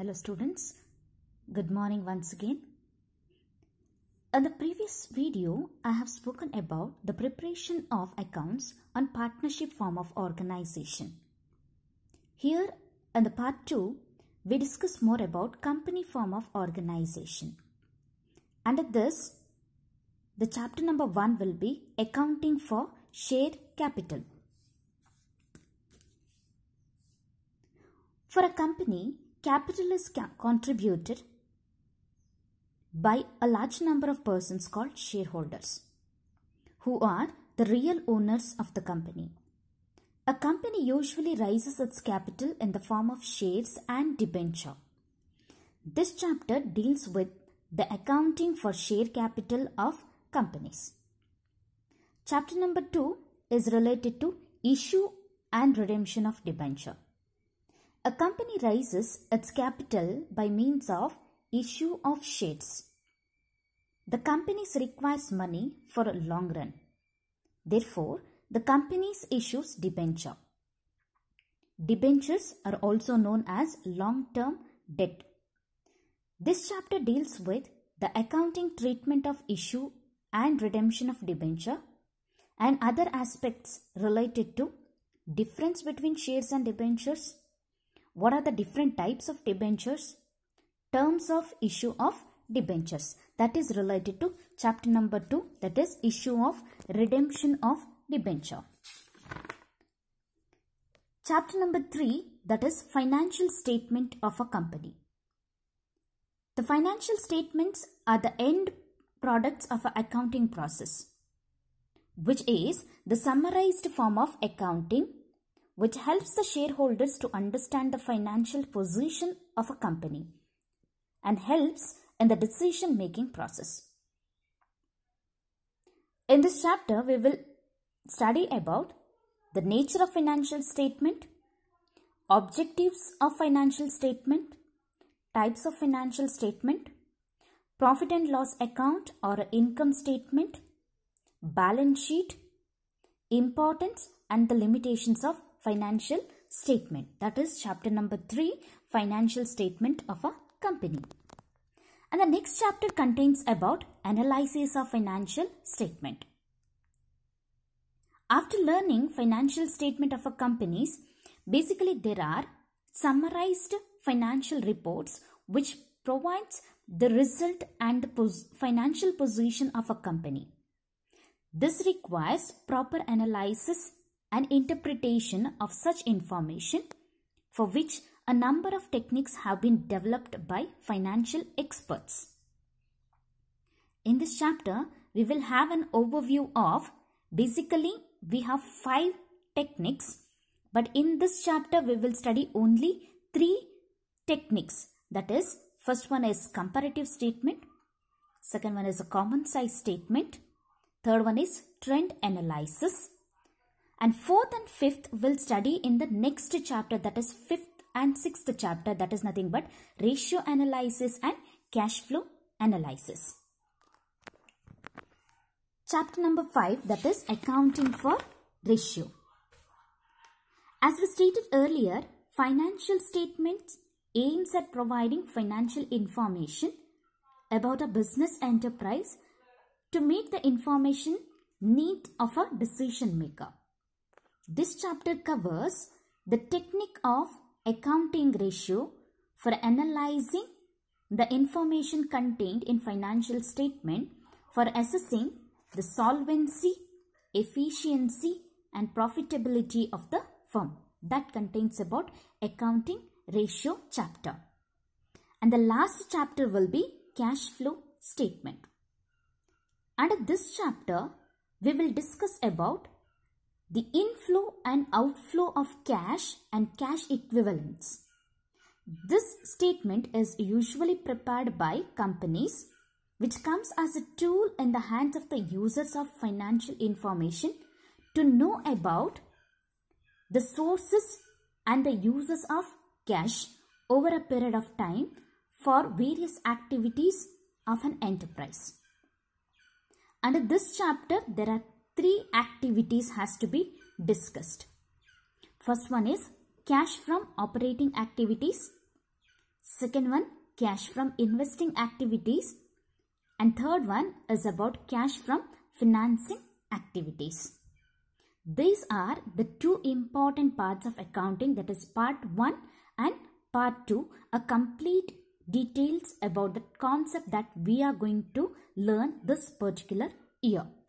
Hello students, good morning once again. In the previous video, I have spoken about the preparation of accounts on partnership form of organization. Here in the part 2, we discuss more about company form of organization. Under this, the chapter number 1 will be accounting for shared capital. For a company, capital is contributed by a large number of persons called shareholders, who are the real owners of the company. A company usually raises its capital in the form of shares and debenture. This chapter deals with the accounting for share capital of companies. Chapter number 2 is related to issue and redemption of debenture. A company raises its capital by means of issue of shares. The company requires money for a long run. Therefore, the company issues debenture. Debentures are also known as long-term debt. This chapter deals with the accounting treatment of issue and redemption of debenture and other aspects related to difference between shares and debentures what are the different types of debentures? Terms of issue of debentures. That is related to chapter number 2 that is issue of redemption of debenture. Chapter number 3 that is financial statement of a company. The financial statements are the end products of an accounting process which is the summarized form of accounting which helps the shareholders to understand the financial position of a company and helps in the decision making process. In this chapter, we will study about the nature of financial statement, objectives of financial statement, types of financial statement, profit and loss account or income statement, balance sheet, importance and the limitations of financial statement. That is chapter number 3, financial statement of a company. And the next chapter contains about analysis of financial statement. After learning financial statement of a companies, basically there are summarized financial reports which provides the result and the pos financial position of a company. This requires proper analysis and interpretation of such information for which a number of techniques have been developed by financial experts. In this chapter, we will have an overview of basically we have five techniques but in this chapter we will study only three techniques that is first one is comparative statement second one is a common size statement third one is trend analysis and fourth and fifth will study in the next chapter that is fifth and sixth chapter that is nothing but ratio analysis and cash flow analysis. Chapter number 5 that is accounting for ratio. As we stated earlier, financial statements aims at providing financial information about a business enterprise to meet the information need of a decision maker. This chapter covers the technique of accounting ratio for analyzing the information contained in financial statement for assessing the solvency, efficiency and profitability of the firm. That contains about accounting ratio chapter. And the last chapter will be cash flow statement. Under this chapter, we will discuss about the inflow and outflow of cash and cash equivalents. This statement is usually prepared by companies which comes as a tool in the hands of the users of financial information to know about the sources and the uses of cash over a period of time for various activities of an enterprise. Under this chapter, there are three activities has to be discussed. First one is cash from operating activities. Second one, cash from investing activities. And third one is about cash from financing activities. These are the two important parts of accounting that is part 1 and part 2 a complete details about the concept that we are going to learn this particular year.